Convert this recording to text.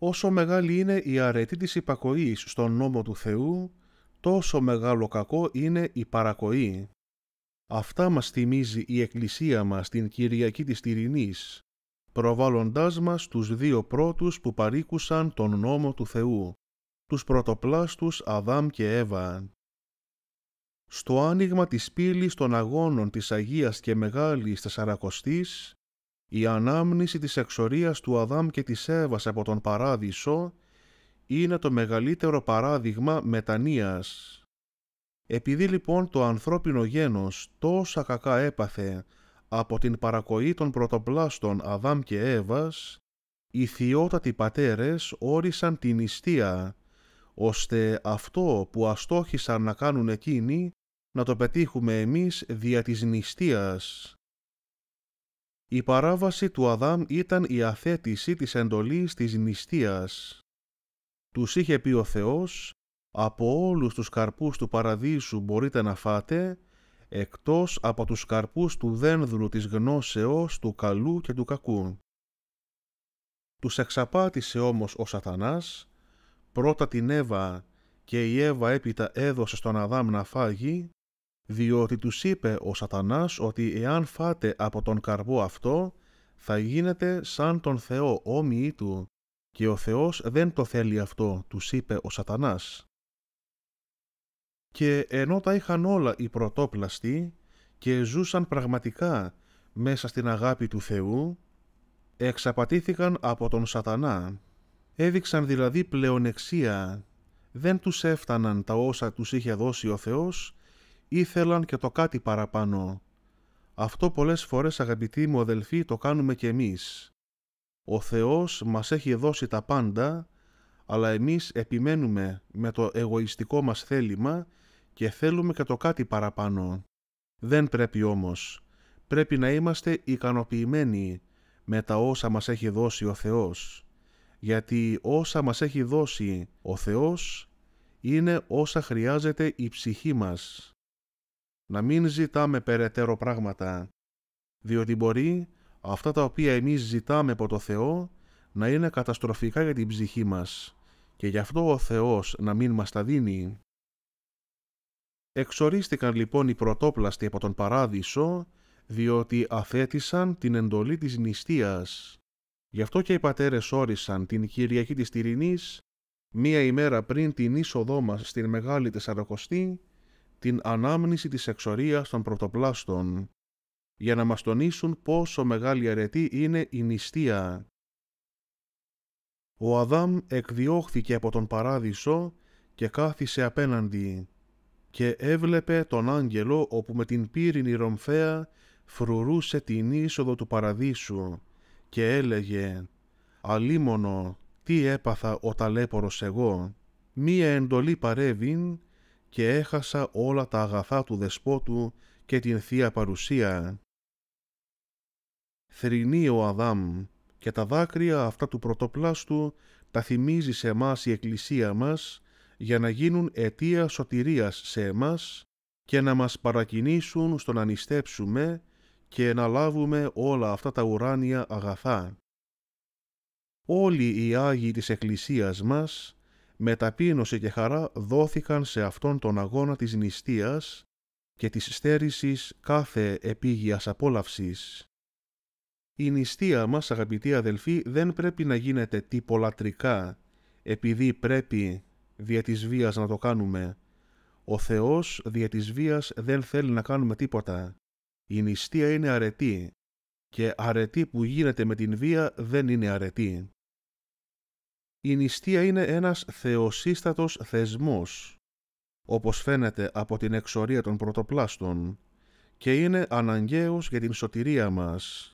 Όσο μεγάλη είναι η αρετή της υπακοής στον νόμο του Θεού, τόσο μεγάλο κακό είναι η παρακοή. Αυτά μας θυμίζει η Εκκλησία μας την Κυριακή της Τυρινής, προβάλλοντάς μας τους δύο πρώτους που παρήκουσαν τον νόμο του Θεού, τους πρωτοπλάστους Αδάμ και Εύα. Στο άνοιγμα της πύλης των αγώνων της Αγίας και Μεγάλης Τεσσαρακοστής, η ανάμνηση της εξορίας του Αδάμ και της Εύας από τον Παράδεισο είναι το μεγαλύτερο παράδειγμα μετανοίας. Επειδή λοιπόν το ανθρώπινο γένος τόσα κακά έπαθε από την παρακοή των πρωτοπλάστων Αδάμ και Εύας, οι θειότατοι πατέρες όρισαν την νηστεία, ώστε αυτό που αστόχησαν να κάνουν εκείνοι, να το πετύχουμε εμείς δια της νηστείας. Η παράβαση του Αδάμ ήταν η αθέτηση της εντολής της νηστείας. Τους είχε πει ο Θεός «Από όλους τους καρπούς του παραδείσου μπορείτε να φάτε, εκτός από τους καρπούς του δένδρου της γνώσεως, του καλού και του κακού». Τους εξαπάτησε όμως ο σατανάς, πρώτα την Εύα και η Εύα έπειτα έδωσε στον Αδάμ να φάγει, διότι τους είπε ο σατανάς ότι εάν φάτε από τον καρπό αυτό, θα γίνετε σαν τον Θεό όμοιοι του, και ο Θεός δεν το θέλει αυτό, τους είπε ο σατανάς. Και ενώ τα είχαν όλα οι πρωτόπλαστοι και ζούσαν πραγματικά μέσα στην αγάπη του Θεού, εξαπατήθηκαν από τον σατανά. Έδειξαν δηλαδή πλεονεξία, δεν τους έφταναν τα όσα τους είχε δώσει ο Θεός ήθελαν και το κάτι παραπάνω. Αυτό πολλές φορές αγαπητοί μου αδελφοί το κάνουμε κι εμείς. Ο Θεός μας έχει δώσει τα πάντα, αλλά εμείς επιμένουμε με το εγωιστικό μας θέλημα και θέλουμε και το κάτι παραπάνω. Δεν πρέπει όμως. Πρέπει να είμαστε ικανοποιημένοι με τα όσα μας έχει δώσει ο Θεός. Γιατί όσα μας έχει δώσει ο Θεός είναι όσα χρειάζεται η ψυχή μας να μην ζητάμε περαιτέρω πράγματα, διότι μπορεί αυτά τα οποία εμείς ζητάμε από το Θεό να είναι καταστροφικά για την ψυχή μας και γι' αυτό ο Θεός να μην μας τα δίνει. Εξορίστηκαν λοιπόν οι πρωτόπλαστοι από τον Παράδεισο, διότι αθέτησαν την εντολή της νηστείας. Γι' αυτό και οι πατέρες όρισαν την Κυριακή της Τυρινής, μία ημέρα πριν την είσοδό μας στην Μεγάλη Τεσσαρακοστή, την ανάμνηση της εξορίας των πρωτοπλάστων, για να μας τονίσουν πόσο μεγάλη αρετή είναι η νηστεία. Ο Αδάμ εκδιώχθηκε από τον παράδεισο και κάθισε απέναντι και έβλεπε τον άγγελο όπου με την πύρινη ρομφέα φρουρούσε την είσοδο του παραδείσου και έλεγε «Αλίμονο, τι έπαθα ο ταλέπορος εγώ, μία εντολή παρέβην και έχασα όλα τα αγαθά του δεσπότου και την θεία παρουσία. Θρηνεί ο Αδάμ και τα δάκρυα αυτά του πρωτοπλάστου τα θυμίζει σε εμάς η Εκκλησία μας για να γίνουν αιτία σωτηρίας σε εμάς και να μας παρακινήσουν στο να νηστέψουμε και να λάβουμε όλα αυτά τα ουράνια αγαθά. Όλοι οι Άγιοι της Εκκλησίας μας ταπείνωση και χαρά δόθηκαν σε αυτόν τον αγώνα της νηστείας και της στέρησης κάθε επίγειας απόλαυσης. Η νηστεία μας, αγαπητοί αδελφοί, δεν πρέπει να γίνεται τυπολατρικά, επειδή πρέπει δια της βίας να το κάνουμε. Ο Θεός δια της βίας δεν θέλει να κάνουμε τίποτα. Η νηστεία είναι αρετή και αρετή που γίνεται με την βία δεν είναι αρετή. Η νηστεία είναι ένας θεοσύστατος θεσμός, όπως φαίνεται από την εξορία των πρωτοπλάστων, και είναι αναγκαίος για την σωτηρία μας.